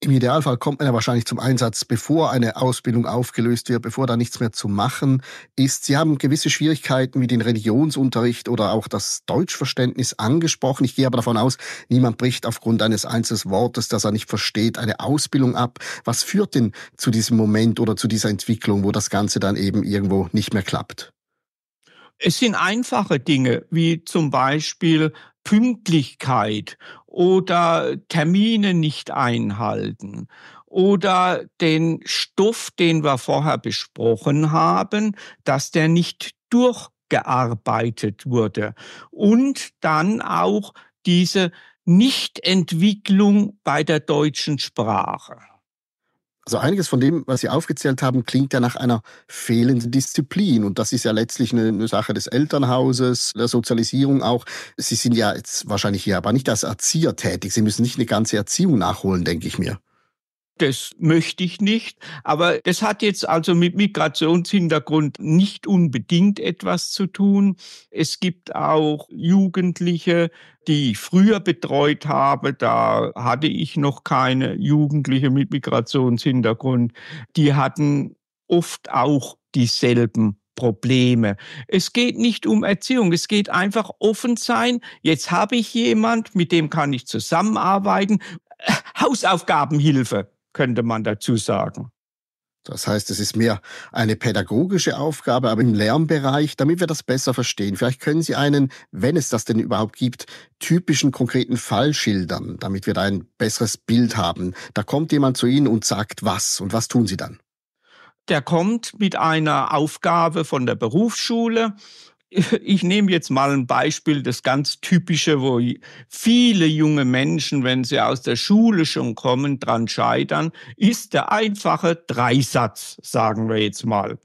Im Idealfall kommt man ja wahrscheinlich zum Einsatz, bevor eine Ausbildung aufgelöst wird, bevor da nichts mehr zu machen ist. Sie haben gewisse Schwierigkeiten wie den Religionsunterricht oder auch das Deutschverständnis angesprochen. Ich gehe aber davon aus, niemand bricht aufgrund eines einzelnen Wortes, das er nicht versteht, eine Ausbildung ab. Was führt denn zu diesem Moment oder zu dieser Entwicklung, wo das Ganze dann eben irgendwo nicht mehr klappt? Es sind einfache Dinge, wie zum Beispiel Pünktlichkeit oder Termine nicht einhalten oder den Stoff, den wir vorher besprochen haben, dass der nicht durchgearbeitet wurde. Und dann auch diese Nichtentwicklung bei der deutschen Sprache. Also einiges von dem, was Sie aufgezählt haben, klingt ja nach einer fehlenden Disziplin. Und das ist ja letztlich eine, eine, Sache des Elternhauses, der Sozialisierung auch. Sie sind ja jetzt wahrscheinlich hier aber nicht als Erzieher tätig. Sie müssen nicht eine ganze Erziehung nachholen, denke ich mir das möchte ich nicht. Aber das hat jetzt also mit Migrationshintergrund nicht unbedingt etwas zu tun. Es gibt auch Jugendliche, die ich früher betreut habe, da hatte ich noch keine Jugendliche mit Migrationshintergrund, die hatten oft auch dieselben Probleme. Es geht nicht um Erziehung, es geht einfach offen sein. Jetzt habe ich jemand, mit dem kann ich zusammenarbeiten. Hausaufgabenhilfe könnte man dazu sagen. Das heißt, es ist mehr eine pädagogische Aufgabe, aber im Lernbereich, damit wir das besser verstehen. Vielleicht können Sie einen, wenn es das denn überhaupt gibt, typischen konkreten Fall schildern, damit wir da ein besseres Bild haben. Da kommt jemand zu Ihnen und sagt was und was tun Sie dann? Der kommt mit einer Aufgabe von der Berufsschule ich nehme jetzt mal ein Beispiel, das ganz typische, wo viele junge Menschen, wenn sie aus der Schule schon kommen, dran scheitern, ist der einfache Dreisatz, sagen wir jetzt mal.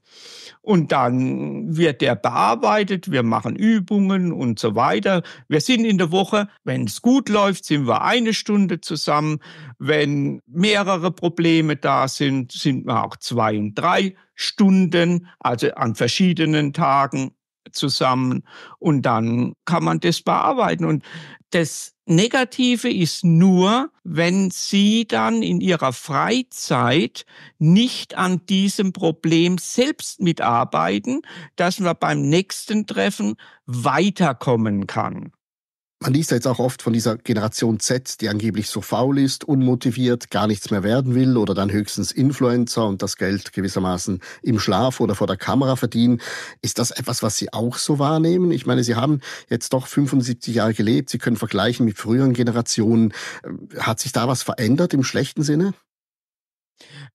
Und dann wird der bearbeitet, wir machen Übungen und so weiter. Wir sind in der Woche, wenn es gut läuft, sind wir eine Stunde zusammen. Wenn mehrere Probleme da sind, sind wir auch zwei und drei Stunden, also an verschiedenen Tagen zusammen und dann kann man das bearbeiten. Und das Negative ist nur, wenn Sie dann in Ihrer Freizeit nicht an diesem Problem selbst mitarbeiten, dass man beim nächsten Treffen weiterkommen kann. Man liest ja jetzt auch oft von dieser Generation Z, die angeblich so faul ist, unmotiviert, gar nichts mehr werden will oder dann höchstens Influencer und das Geld gewissermaßen im Schlaf oder vor der Kamera verdienen. Ist das etwas, was Sie auch so wahrnehmen? Ich meine, Sie haben jetzt doch 75 Jahre gelebt, Sie können vergleichen mit früheren Generationen. Ähm, hat sich da was verändert im schlechten Sinne?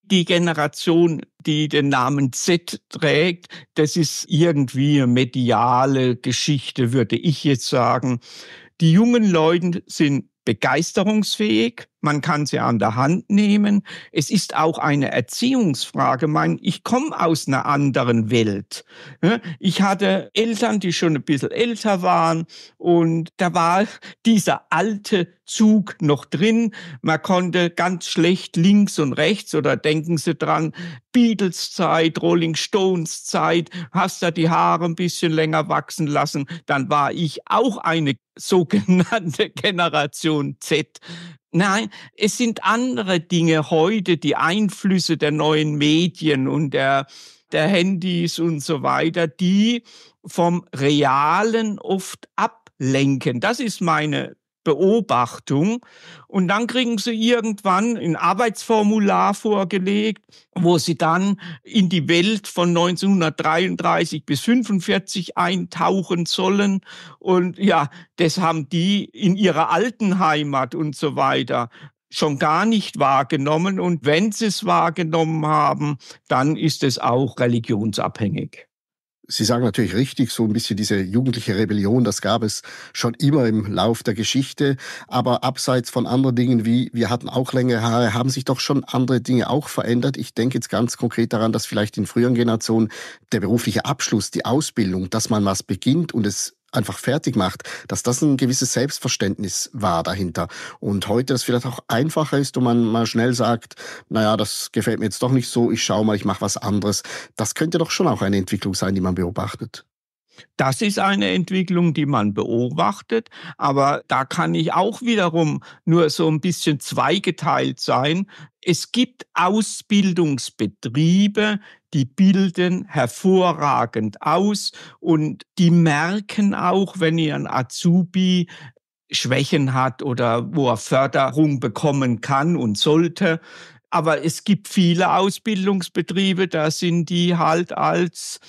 Die Generation, die den Namen Z trägt, das ist irgendwie mediale Geschichte, würde ich jetzt sagen die jungen Leute sind begeisterungsfähig, man kann sie an der Hand nehmen. Es ist auch eine Erziehungsfrage. Mein, ich komme aus einer anderen Welt. Ich hatte Eltern, die schon ein bisschen älter waren und da war *laughs* dieser alte Zug noch drin. Man konnte ganz schlecht links und rechts oder denken Sie dran, Beatles Zeit, Rolling Stones Zeit, hast da die Haare ein bisschen länger wachsen lassen, dann war ich auch eine *laughs* sogenannte Generation und Z. Nein, es sind andere Dinge heute, die Einflüsse der neuen Medien und der, der Handys und so weiter, die vom Realen oft ablenken. Das ist meine Beobachtung. Und dann kriegen sie irgendwann ein Arbeitsformular vorgelegt, wo sie dann in die Welt von 1933 bis 1945 eintauchen sollen. Und ja, das haben die in ihrer alten Heimat und so weiter schon gar nicht wahrgenommen. Und wenn sie es wahrgenommen haben, dann ist es auch religionsabhängig. Sie sagen natürlich richtig, so ein bisschen diese jugendliche Rebellion, das gab es schon immer im Lauf der Geschichte. Aber abseits von anderen Dingen wie wir hatten auch längere Haare, haben sich doch schon andere Dinge auch verändert. Ich denke jetzt ganz konkret daran, dass vielleicht in früheren Generationen der berufliche Abschluss, die Ausbildung, dass man was beginnt und es einfach fertig macht, dass das ein gewisses Selbstverständnis war dahinter. Und heute das vielleicht auch einfacher ist und man mal schnell sagt, naja, das gefällt mir jetzt doch nicht so, ich schau mal, ich mache was anderes. Das könnte doch schon auch eine Entwicklung sein, die man beobachtet. Das ist eine Entwicklung, die man beobachtet, aber da kann ich auch wiederum nur so ein bisschen zweigeteilt sein. Es gibt Ausbildungsbetriebe, die bilden hervorragend aus und die merken auch, wenn ihr ein Azubi Schwächen hat oder wo er Förderung bekommen kann und sollte. Aber es gibt viele Ausbildungsbetriebe, da sind die halt als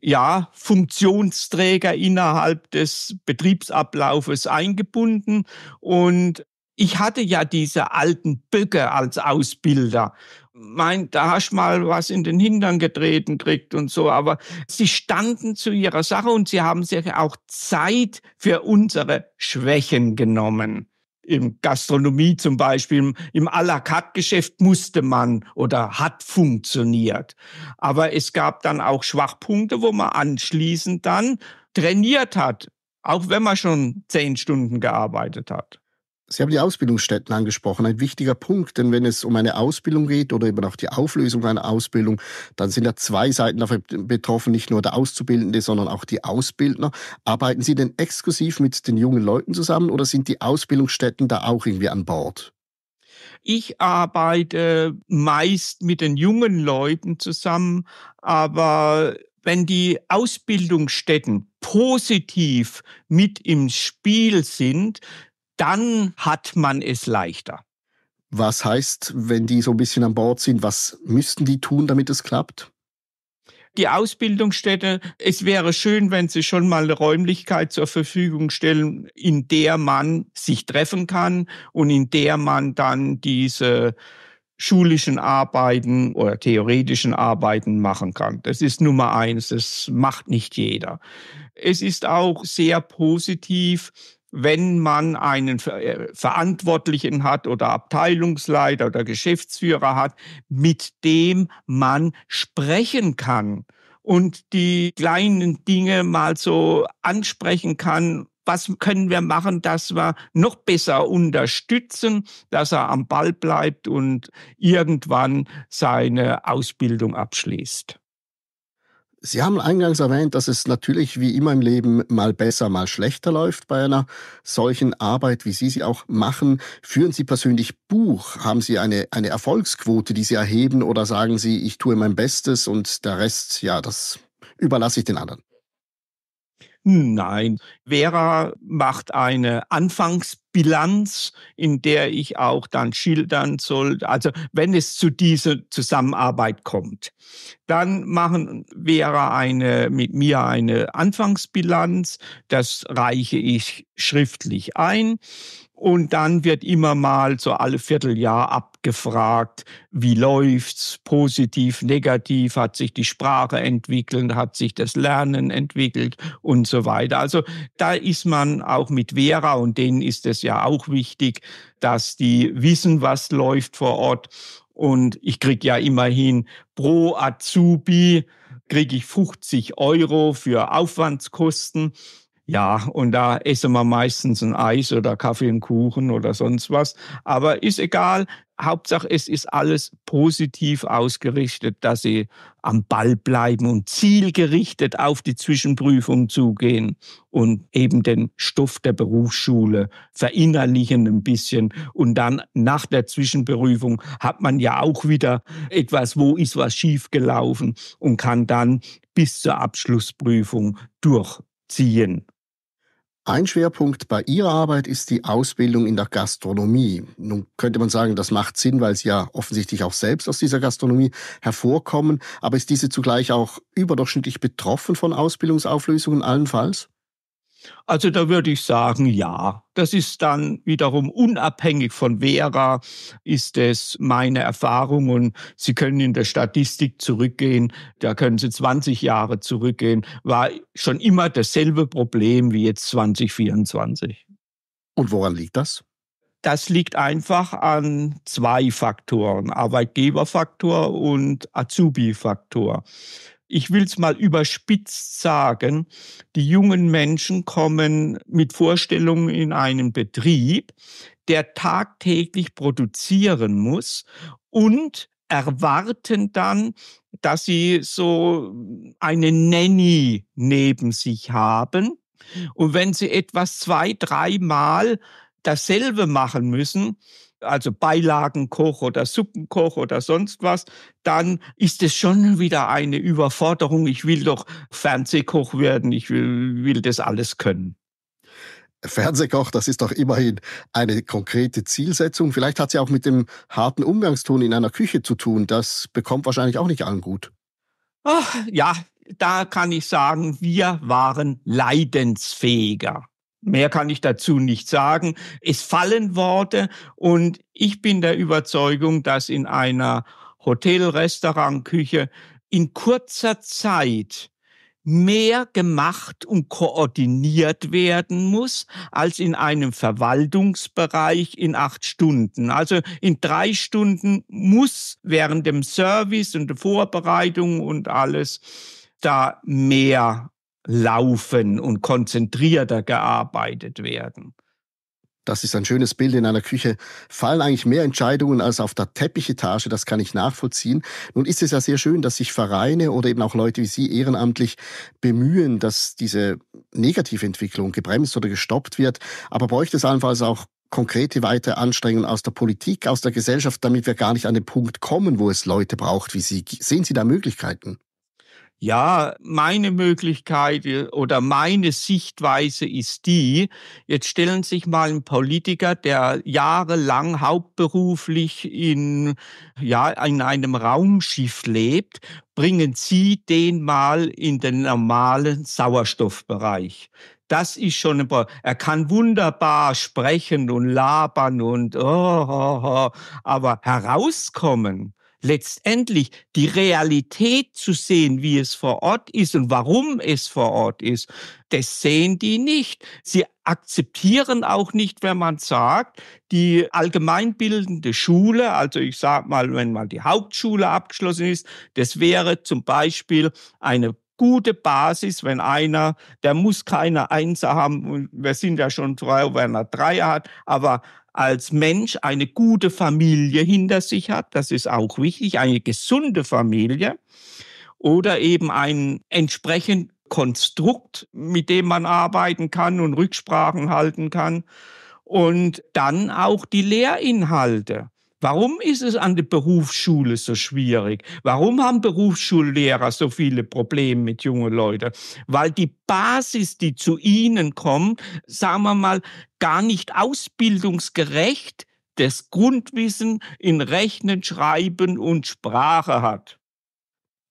ja, Funktionsträger innerhalb des Betriebsablaufes eingebunden. Und ich hatte ja diese alten Böcke als Ausbilder meint, da hast mal was in den Hintern getreten kriegt und so. Aber sie standen zu ihrer Sache und sie haben sich auch Zeit für unsere Schwächen genommen. Im Gastronomie zum Beispiel, im à la carte Geschäft musste man oder hat funktioniert. Aber es gab dann auch Schwachpunkte, wo man anschließend dann trainiert hat, auch wenn man schon zehn Stunden gearbeitet hat. Sie haben die Ausbildungsstätten angesprochen, ein wichtiger Punkt, denn wenn es um eine Ausbildung geht oder eben auch die Auflösung einer Ausbildung, dann sind ja zwei Seiten davon betroffen, nicht nur der Auszubildende, sondern auch die Ausbildner. Arbeiten Sie denn exklusiv mit den jungen Leuten zusammen oder sind die Ausbildungsstätten da auch irgendwie an Bord? Ich arbeite meist mit den jungen Leuten zusammen, aber wenn die Ausbildungsstätten positiv mit im Spiel sind, dann hat man es leichter. Was heißt, wenn die so ein bisschen an Bord sind, was müssten die tun, damit es klappt? Die Ausbildungsstätte, es wäre schön, wenn sie schon mal eine Räumlichkeit zur Verfügung stellen, in der man sich treffen kann und in der man dann diese schulischen Arbeiten oder theoretischen Arbeiten machen kann. Das ist Nummer eins, das macht nicht jeder. Es ist auch sehr positiv, wenn man einen äh, Verantwortlichen hat oder Abteilungsleiter oder Geschäftsführer hat, mit dem man sprechen kann und die kleinen Dinge mal so ansprechen kann. Was können wir machen, dass wir noch besser unterstützen, dass er am Ball bleibt und irgendwann seine Ausbildung abschließt? Sie haben eingangs erwähnt, dass es natürlich wie immer im Leben mal besser, mal schlechter läuft bei einer solchen Arbeit, wie Sie sie auch machen. Führen Sie persönlich Buch? Haben Sie eine, eine Erfolgsquote, die Sie erheben oder sagen Sie, ich tue mein Bestes und der Rest, ja, das überlasse ich den anderen? Nein, Vera macht eine Anfangs Bilanz, in der ich auch dann schildern soll. Also wenn es zu dieser Zusammenarbeit kommt, dann machen Vera eine, mit mir eine Anfangsbilanz. Das reiche ich schriftlich ein. Und dann wird immer mal so alle Vierteljahr abgefragt, wie läuft's, positiv, negativ, hat sich die Sprache entwickelt, hat sich das Lernen entwickelt und so weiter. Also da ist man auch mit Vera und denen ist es ja auch wichtig, dass die wissen, was läuft vor Ort. Und ich krieg ja immerhin pro Azubi kriege ich 50 Euro für Aufwandskosten ja, und da essen wir meistens ein Eis oder Kaffee und Kuchen oder sonst was. Aber ist egal. Hauptsache, es ist alles positiv ausgerichtet, dass sie am Ball bleiben und zielgerichtet auf die Zwischenprüfung zugehen und eben den Stoff der Berufsschule verinnerlichen ein bisschen. Und dann nach der Zwischenprüfung hat man ja auch wieder etwas, wo ist was schiefgelaufen und kann dann bis zur Abschlussprüfung durchziehen. Ein Schwerpunkt bei Ihrer Arbeit ist die Ausbildung in der Gastronomie. Nun könnte man sagen, das macht Sinn, weil Sie ja offensichtlich auch selbst aus dieser Gastronomie hervorkommen. Aber ist diese zugleich auch überdurchschnittlich betroffen von Ausbildungsauflösungen allenfalls? Also da würde ich sagen, ja. Das ist dann wiederum unabhängig von Vera, ist es meine Erfahrung. Und Sie können in der Statistik zurückgehen, da können Sie 20 Jahre zurückgehen, war schon immer dasselbe Problem wie jetzt 2024. Und woran liegt das? Das liegt einfach an zwei Faktoren, Arbeitgeberfaktor und Azubi-Faktor ich will es mal überspitzt sagen, die jungen Menschen kommen mit Vorstellungen in einen Betrieb, der tagtäglich produzieren muss und erwarten dann, dass sie so eine Nanny neben sich haben. Und wenn sie etwas zwei, dreimal dasselbe machen müssen, also Beilagenkoch oder Suppenkoch oder sonst was, dann ist es schon wieder eine Überforderung. Ich will doch Fernsehkoch werden, ich will, will das alles können. Fernsehkoch, das ist doch immerhin eine konkrete Zielsetzung. Vielleicht hat sie ja auch mit dem harten Umgangston in einer Küche zu tun. Das bekommt wahrscheinlich auch nicht allen gut. Ach, ja, da kann ich sagen, wir waren leidensfähiger. Mehr kann ich dazu nicht sagen. Es fallen Worte und ich bin der Überzeugung, dass in einer Hotel, Restaurant, Küche in kurzer Zeit mehr gemacht und koordiniert werden muss als in einem Verwaltungsbereich in acht Stunden. Also in drei Stunden muss während dem Service und der Vorbereitung und alles da mehr laufen und konzentrierter gearbeitet werden. Das ist ein schönes Bild. In einer Küche fallen eigentlich mehr Entscheidungen als auf der Teppichetage. Das kann ich nachvollziehen. Nun ist es ja sehr schön, dass sich Vereine oder eben auch Leute wie Sie ehrenamtlich bemühen, dass diese negative Entwicklung gebremst oder gestoppt wird. Aber bräuchte es allenfalls auch konkrete weitere Anstrengungen aus der Politik, aus der Gesellschaft, damit wir gar nicht an den Punkt kommen, wo es Leute braucht wie Sie. Sehen Sie da Möglichkeiten? ja, meine Möglichkeit äh, oder meine Sichtweise ist die, jetzt stellen Sie sich mal einen Politiker, der jahrelang hauptberuflich in, ja, in einem Raumschiff lebt, bringen Sie den mal in den normalen Sauerstoffbereich. Das ist schon ein paar. Er kann wunderbar sprechen und labern und oh, oh, oh, aber herauskommen letztendlich die Realität zu sehen, wie es vor Ort ist und warum es vor Ort ist, das sehen die nicht. Sie akzeptieren auch nicht, wenn man sagt, die allgemeinbildende Schule, also ich sage mal, wenn mal die Hauptschule abgeschlossen ist, das wäre zum Beispiel eine gute Basis, wenn einer, der muss keine Einser haben, wir sind ja schon drei, wenn er drei hat, aber als Mensch eine gute Familie hinter sich hat, das ist auch wichtig, eine gesunde Familie oder eben ein entsprechend Konstrukt, mit dem man arbeiten kann und Rücksprachen halten kann und dann auch die Lehrinhalte. Warum ist es an der Berufsschule so schwierig? Warum haben Berufsschullehrer so viele Probleme mit jungen Leuten? Weil die Basis, die zu ihnen kommt, sagen wir mal, gar nicht ausbildungsgerecht das Grundwissen in Rechnen, Schreiben und Sprache hat.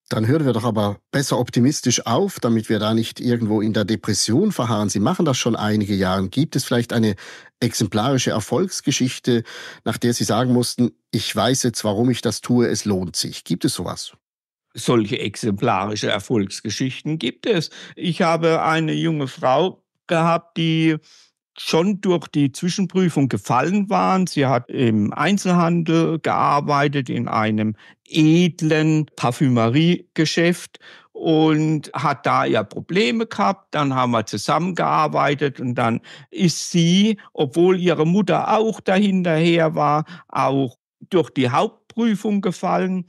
Dann hören wir doch aber besser optimistisch auf, damit wir da nicht irgendwo in der Depression verharren. Sie machen das schon einige Jahre. Gibt es vielleicht eine exemplarische Erfolgsgeschichte, nach der Sie sagen mussten, ich weiß jetzt, warum ich das tue, es lohnt sich. Gibt es sowas? Solche exemplarische Erfolgsgeschichten gibt es. Ich habe eine junge Frau gehabt, die schon durch die Zwischenprüfung gefallen waren. Sie hat im Einzelhandel gearbeitet, in einem edlen Parfümeriegeschäft und hat da ja Probleme gehabt. Dann haben wir zusammengearbeitet und dann ist sie, obwohl ihre Mutter auch dahinterher war, auch durch die Hauptprüfung gefallen.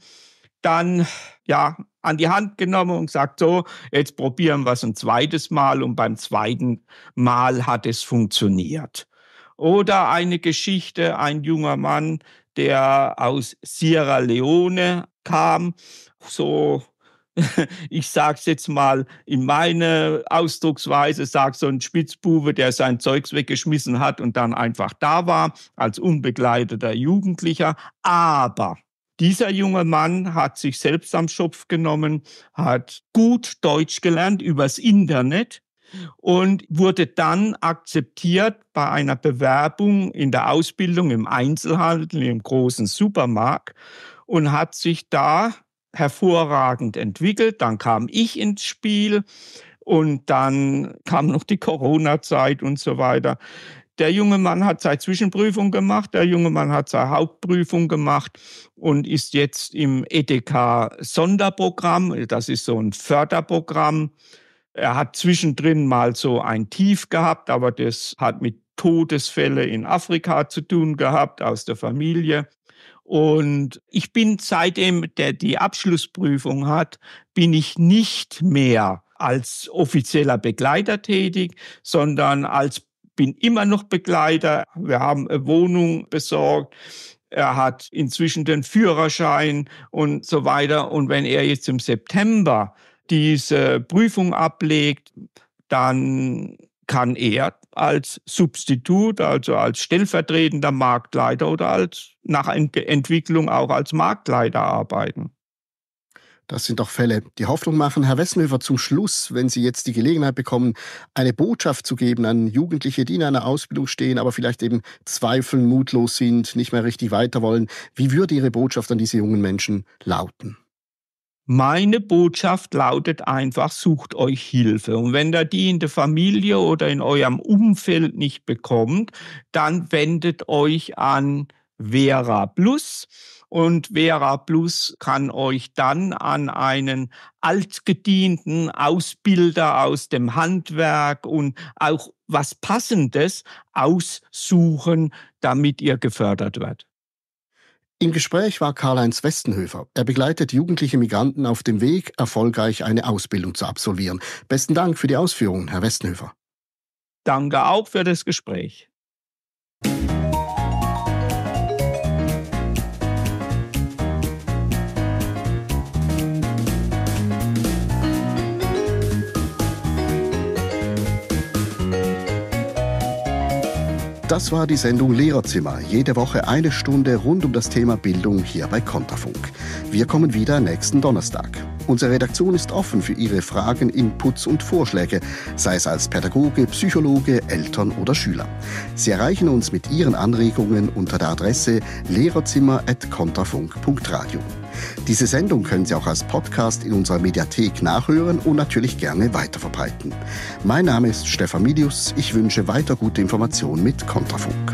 Dann, ja, an die Hand genommen und sagt so, jetzt probieren wir es ein zweites Mal und beim zweiten Mal hat es funktioniert. Oder eine Geschichte, ein junger Mann, der aus Sierra Leone kam, so *laughs* ich sage es jetzt mal in meiner Ausdrucksweise, sag so ein Spitzbube, der sein Zeugs weggeschmissen hat und dann einfach da war, als unbegleiteter Jugendlicher. Aber dieser junge Mann hat sich selbst am Schopf genommen, hat gut Deutsch gelernt übers Internet und wurde dann akzeptiert bei einer Bewerbung in der Ausbildung im Einzelhandel, im großen Supermarkt und hat sich da hervorragend entwickelt. Dann kam ich ins Spiel und dann kam noch die Corona-Zeit und so weiter. Der junge Mann hat seine Zwischenprüfung gemacht, der junge Mann hat seine Hauptprüfung gemacht und ist jetzt im EDK-Sonderprogramm. Das ist so ein Förderprogramm. Er hat zwischendrin mal so ein Tief gehabt, aber das hat mit Todesfällen in Afrika zu tun gehabt aus der Familie. Und ich bin seitdem, der die Abschlussprüfung hat, bin ich nicht mehr als offizieller Begleiter tätig, sondern als bin immer noch Begleiter. Wir haben eine Wohnung besorgt. Er hat inzwischen den Führerschein und so weiter. Und wenn er jetzt im September diese Prüfung ablegt, dann kann er als Substitut, also als stellvertretender Marktleiter oder als nach Entwicklung auch als Marktleiter arbeiten. Das sind doch Fälle, die Hoffnung machen, Herr Wessenhöfer, zum Schluss, wenn Sie jetzt die Gelegenheit bekommen, eine Botschaft zu geben an Jugendliche, die in einer Ausbildung stehen, aber vielleicht eben zweifeln, mutlos sind, nicht mehr richtig weiter wollen. Wie würde Ihre Botschaft an diese jungen Menschen lauten? Meine Botschaft lautet einfach, sucht euch Hilfe. Und wenn ihr die in der Familie oder in eurem Umfeld nicht bekommt, dann wendet euch an Vera Plus. Und Vera Plus kann euch dann an einen altgedienten Ausbilder aus dem Handwerk und auch was Passendes aussuchen, damit ihr gefördert wird. Im Gespräch war Karl-Heinz Westenhöfer. Er begleitet jugendliche Migranten auf dem Weg, erfolgreich eine Ausbildung zu absolvieren. Besten Dank für die Ausführungen, Herr Westenhöfer. Danke auch für das Gespräch. Das war die Sendung Lehrerzimmer. Jede Woche eine Stunde rund um das Thema Bildung hier bei Konterfunk. Wir kommen wieder nächsten Donnerstag. Unsere Redaktion ist offen für Ihre Fragen, Inputs und Vorschläge, sei es als Pädagoge, Psychologe, Eltern oder Schüler. Sie erreichen uns mit Ihren Anregungen unter der Adresse lehrerzimmer.konterfunk.radio. Diese Sendung können Sie auch als Podcast in unserer Mediathek nachhören und natürlich gerne weiterverbreiten. Mein Name ist Stefan Milius. Ich wünsche weiter gute Informationen mit Konterfunk.